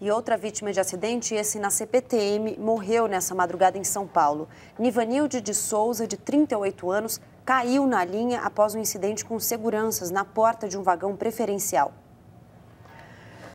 e outra vítima de acidente, esse na CPTM, morreu nessa madrugada em São Paulo. Nivanilde de Souza, de 38 anos, caiu na linha após um incidente com seguranças na porta de um vagão preferencial.